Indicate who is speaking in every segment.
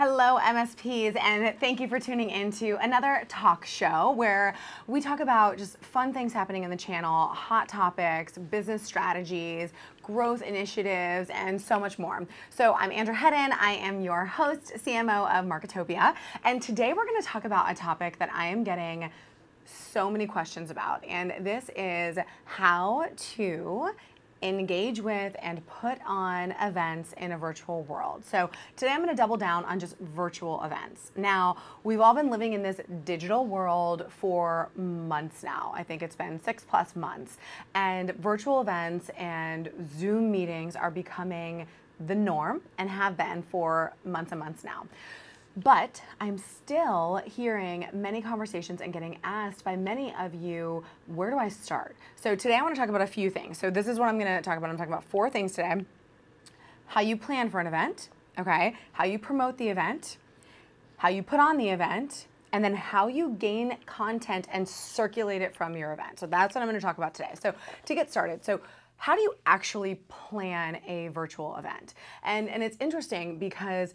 Speaker 1: Hello, MSPs, and thank you for tuning in to another talk show where we talk about just fun things happening in the channel, hot topics, business strategies, growth initiatives, and so much more. So I'm Andrea Hedden. I am your host, CMO of Marketopia, and today we're going to talk about a topic that I am getting so many questions about, and this is how to engage with and put on events in a virtual world. So today I'm going to double down on just virtual events. Now, we've all been living in this digital world for months now. I think it's been 6 plus months. And virtual events and Zoom meetings are becoming the norm and have been for months and months now. But I'm still hearing many conversations and getting asked by many of you, where do I start? So today I want to talk about a few things. So this is what I'm going to talk about. I'm talking about four things today. How you plan for an event, okay? How you promote the event, how you put on the event, and then how you gain content and circulate it from your event. So that's what I'm going to talk about today. So to get started, so how do you actually plan a virtual event? And, and it's interesting because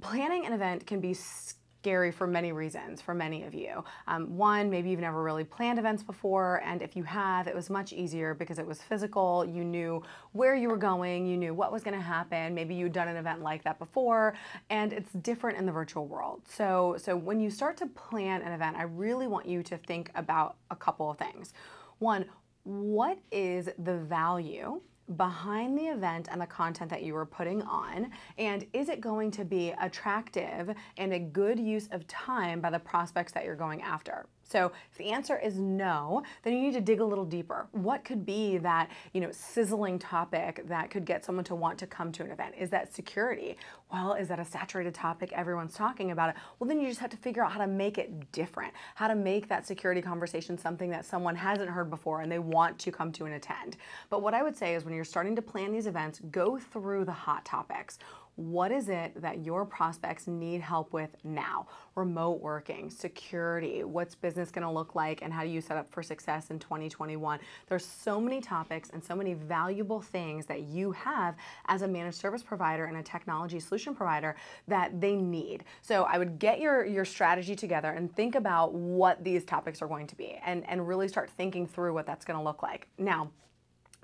Speaker 1: planning an event can be scary for many reasons for many of you. Um, one, maybe you've never really planned events before, and if you have, it was much easier because it was physical. You knew where you were going, you knew what was going to happen. Maybe you'd done an event like that before, and it's different in the virtual world. So, so when you start to plan an event, I really want you to think about a couple of things. One, what is the value behind the event and the content that you are putting on? And is it going to be attractive and a good use of time by the prospects that you're going after? So if the answer is no, then you need to dig a little deeper. What could be that, you know, sizzling topic that could get someone to want to come to an event? Is that security? Well, is that a saturated topic? Everyone's talking about it. Well, then you just have to figure out how to make it different, how to make that security conversation something that someone hasn't heard before and they want to come to and attend. But what I would say is when you're starting to plan these events, go through the hot topics what is it that your prospects need help with now? Remote working, security, what's business going to look like, and how do you set up for success in 2021? There's so many topics and so many valuable things that you have as a managed service provider and a technology solution provider that they need. So I would get your, your strategy together and think about what these topics are going to be and, and really start thinking through what that's going to look like. Now,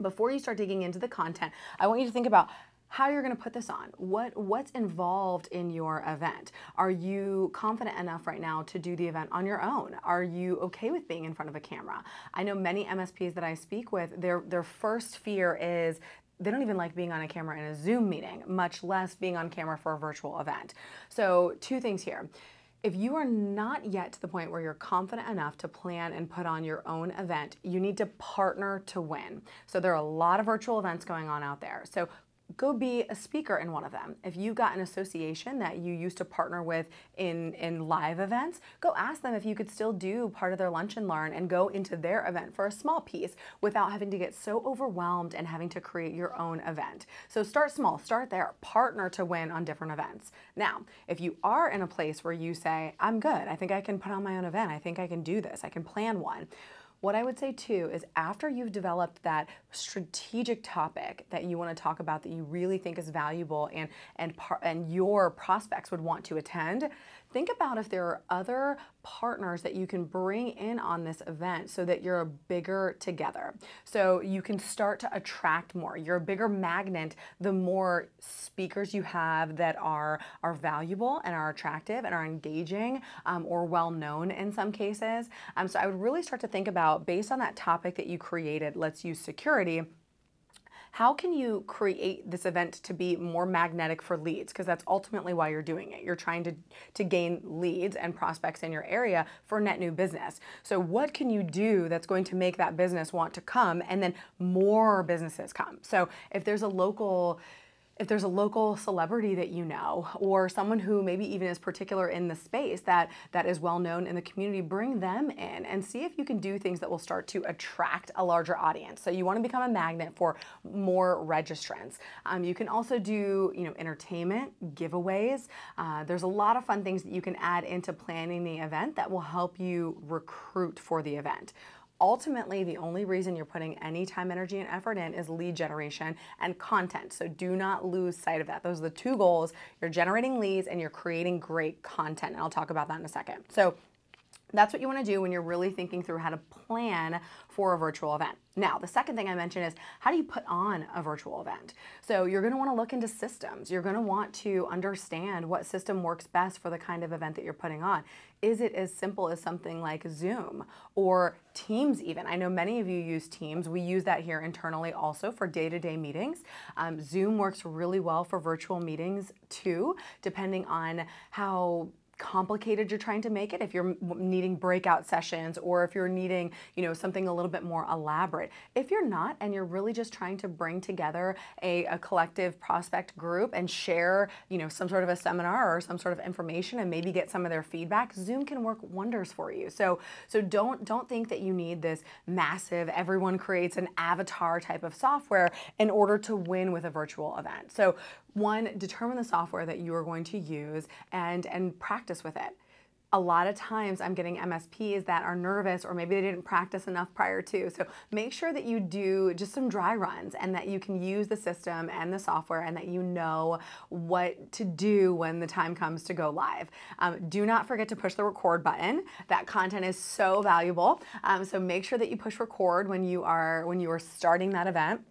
Speaker 1: before you start digging into the content, I want you to think about how you're going to put this on, what what's involved in your event. Are you confident enough right now to do the event on your own? Are you okay with being in front of a camera? I know many MSPs that I speak with, their their first fear is they don't even like being on a camera in a Zoom meeting, much less being on camera for a virtual event. So, two things here. If you are not yet to the point where you're confident enough to plan and put on your own event, you need to partner to win. So there are a lot of virtual events going on out there. So go be a speaker in one of them. If you've got an association that you used to partner with in, in live events, go ask them if you could still do part of their lunch and learn and go into their event for a small piece without having to get so overwhelmed and having to create your own event. So start small, start there, partner to win on different events. Now, if you are in a place where you say, I'm good, I think I can put on my own event, I think I can do this, I can plan one what I would say too is after you've developed that strategic topic that you want to talk about that you really think is valuable and and par- and your prospects would want to attend, think about if there are other partners that you can bring in on this event so that you're a bigger together. So you can start to attract more. You're a bigger magnet the more speakers you have that are, are valuable and are attractive and are engaging um, or well known in some cases. Um, so I would really start to think about based on that topic that you created, let's use security how can you create this event to be more magnetic for leads? Because that's ultimately why you're doing it. You're trying to, to gain leads and prospects in your area for net new business. So, what can you do that's going to make that business want to come and then more businesses come? So, if there's a local, if there's a local celebrity that you know or someone who maybe even is particular in the space that that is well known in the community bring them in and see if you can do things that will start to attract a larger audience so you want to become a magnet for more registrants um, you can also do you know entertainment giveaways uh, there's a lot of fun things that you can add into planning the event that will help you recruit for the event ultimately the only reason you're putting any time, energy, and effort in is lead generation and content. So do not lose sight of that. Those are the two goals. You're generating leads and you're creating great content. And I'll talk about that in a second. So that's what you want to do when you're really thinking through how to plan for a virtual event. Now, the second thing I mentioned is how do you put on a virtual event? So you're going to want to look into systems. You're going to want to understand what system works best for the kind of event that you're putting on. Is it as simple as something like Zoom or Teams even? I know many of you use Teams. We use that here internally also for day-to-day meetings. Um, Zoom works really well for virtual meetings too, depending on how complicated you're trying to make it, if you're needing breakout sessions or if you're needing, you know, something a little bit more elaborate. If you're not and you're really just trying to bring together a, a collective prospect group and share, you know, some sort of a seminar or some sort of information and maybe get some of their feedback, Zoom can work wonders for you. So so don't don't think that you need this massive everyone creates an avatar type of software in order to win with a virtual event. So one, determine the software that you are going to use and, and practice with it a lot of times I'm getting MSPs that are nervous or maybe they didn't practice enough prior to. So make sure that you do just some dry runs and that you can use the system and the software and that you know what to do when the time comes to go live. Um, do not forget to push the record button. That content is so valuable. Um, so make sure that you push record when you are when you are starting that event.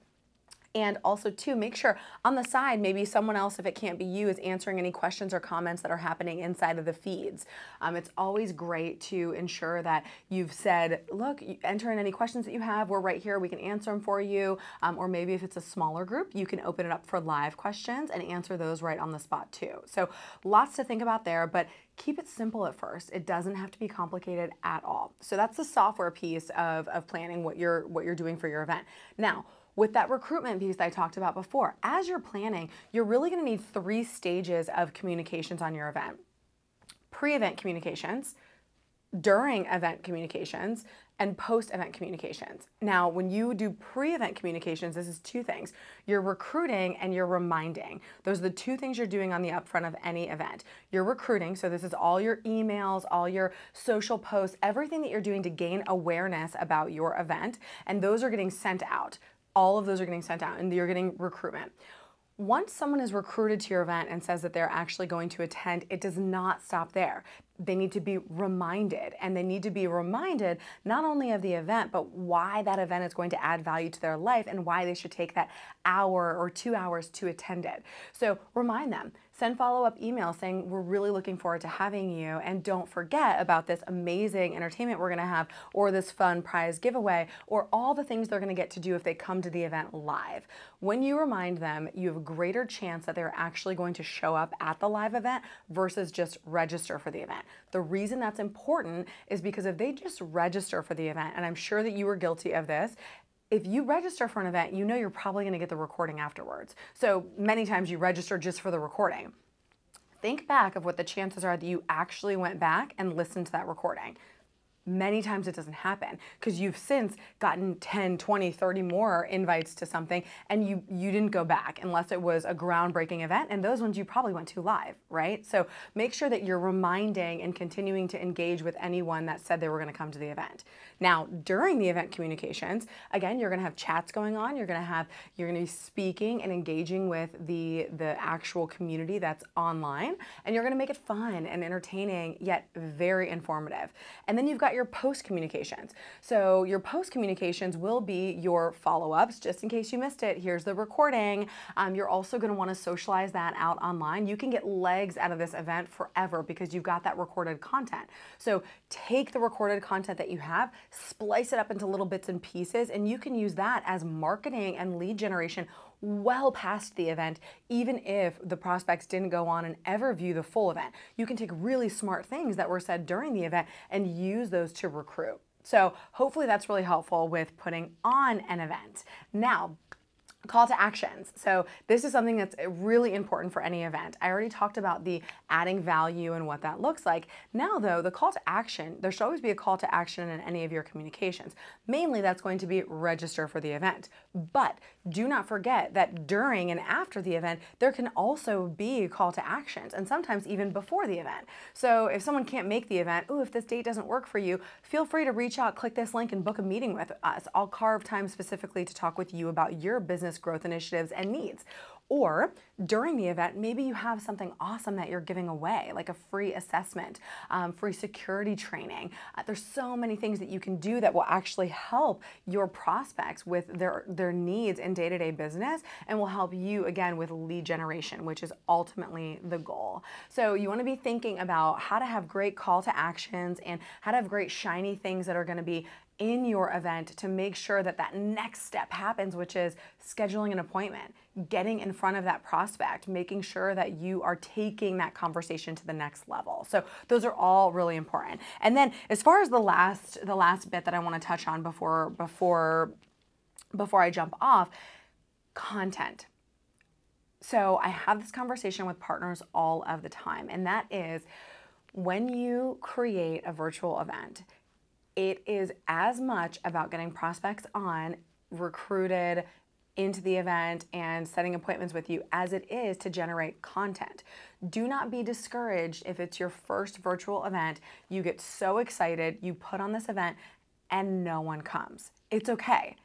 Speaker 1: And also too, make sure on the side, maybe someone else, if it can't be you, is answering any questions or comments that are happening inside of the feeds. Um, it's always great to ensure that you've said, look, enter in any questions that you have. We're right here. We can answer them for you. Um, or maybe if it's a smaller group, you can open it up for live questions and answer those right on the spot too. So lots to think about there, but keep it simple at first. It doesn't have to be complicated at all. So that's the software piece of, of planning what you're what you're doing for your event. Now, with that recruitment piece that I talked about before, as you're planning, you're really going to need three stages of communications on your event pre event communications, during event communications, and post event communications. Now, when you do pre event communications, this is two things you're recruiting and you're reminding. Those are the two things you're doing on the upfront of any event. You're recruiting, so this is all your emails, all your social posts, everything that you're doing to gain awareness about your event, and those are getting sent out all of those are getting sent out and you're getting recruitment. Once someone is recruited to your event and says that they're actually going to attend, it does not stop there. They need to be reminded, and they need to be reminded not only of the event, but why that event is going to add value to their life and why they should take that hour or two hours to attend it. So remind them send follow up email saying, We're really looking forward to having you. And don't forget about this amazing entertainment we're going to have, or this fun prize giveaway, or all the things they're going to get to do if they come to the event live. When you remind them, you have a greater chance that they're actually going to show up at the live event versus just register for the event. The reason that's important is because if they just register for the event, and I'm sure that you were guilty of this, if you register for an event, you know you're probably going to get the recording afterwards. So many times you register just for the recording. Think back of what the chances are that you actually went back and listened to that recording many times it doesn't happen because you've since gotten 10 20 30 more invites to something and you you didn't go back unless it was a groundbreaking event and those ones you probably went to live right so make sure that you're reminding and continuing to engage with anyone that said they were going to come to the event now during the event communications again you're going to have chats going on you're going to have you're going to be speaking and engaging with the the actual community that's online and you're going to make it fun and entertaining yet very informative and then you've got about your post communications. So your post communications will be your follow-ups, just in case you missed it. Here's the recording. Um, you're also gonna wanna socialize that out online. You can get legs out of this event forever because you've got that recorded content. So take the recorded content that you have, splice it up into little bits and pieces, and you can use that as marketing and lead generation well past the event, even if the prospects didn't go on and ever view the full event. You can take really smart things that were said during the event and use those to recruit. So hopefully that's really helpful with putting on an event. Now, call to actions. So this is something that's really important for any event. I already talked about the adding value and what that looks like. Now though, the call to action, there should always be a call to action in any of your communications. Mainly that's going to be register for the event but do not forget that during and after the event, there can also be call to actions, and sometimes even before the event. So if someone can't make the event, oh, if this date doesn't work for you, feel free to reach out, click this link, and book a meeting with us. I'll carve time specifically to talk with you about your business growth initiatives and needs. Or during the event, maybe you have something awesome that you're giving away, like a free assessment, um, free security training. Uh, there's so many things that you can do that will actually help your prospects with their, their needs in day to day business and will help you, again, with lead generation, which is ultimately the goal. So you wanna be thinking about how to have great call to actions and how to have great shiny things that are gonna be in your event to make sure that that next step happens, which is scheduling an appointment, getting in front of that prospect, making sure that you are taking that conversation to the next level. So those are all really important. And then as far as the last the last bit that I want to touch on before before before I jump off, content. So I have this conversation with partners all of the time, and that is when you create a virtual event, it is as much about getting prospects on, recruited into the event, and setting appointments with you as it is to generate content. Do not be discouraged if it's your first virtual event. You get so excited, you put on this event, and no one comes. It's okay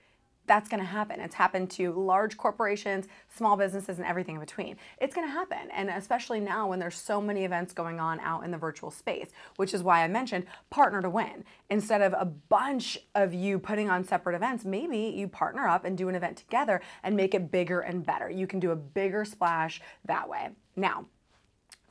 Speaker 1: that's going to happen. It's happened to large corporations, small businesses, and everything in between. It's going to happen, and especially now when there's so many events going on out in the virtual space, which is why I mentioned partner to win. Instead of a bunch of you putting on separate events, maybe you partner up and do an event together and make it bigger and better. You can do a bigger splash that way. Now,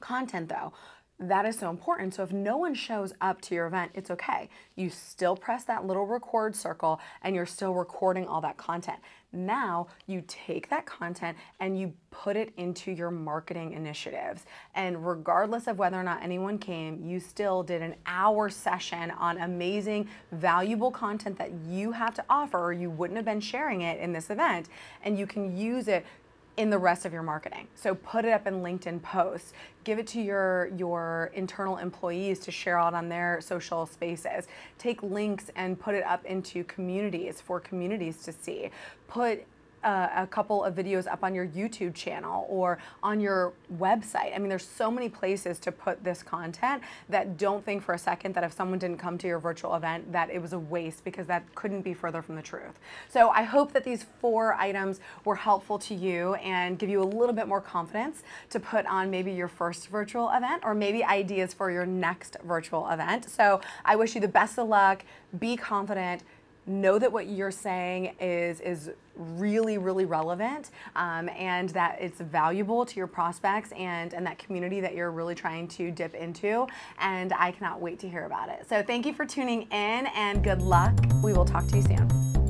Speaker 1: content though that is so important. So if no one shows up to your event, it's okay. You still press that little record circle and you're still recording all that content. Now you take that content and you put it into your marketing initiatives. And regardless of whether or not anyone came, you still did an hour session on amazing, valuable content that you have to offer or you wouldn't have been sharing it in this event. And you can use it in the rest of your marketing. So put it up in LinkedIn posts, give it to your your internal employees to share out on their social spaces. Take links and put it up into communities for communities to see. Put uh, a couple of videos up on your YouTube channel or on your website. I mean, there's so many places to put this content that don't think for a second that if someone didn't come to your virtual event that it was a waste because that couldn't be further from the truth. So I hope that these four items were helpful to you and give you a little bit more confidence to put on maybe your first virtual event or maybe ideas for your next virtual event. So I wish you the best of luck. Be confident know that what you're saying is is really really relevant um, and that it's valuable to your prospects and and that community that you're really trying to dip into and i cannot wait to hear about it so thank you for tuning in and good luck we will talk to you soon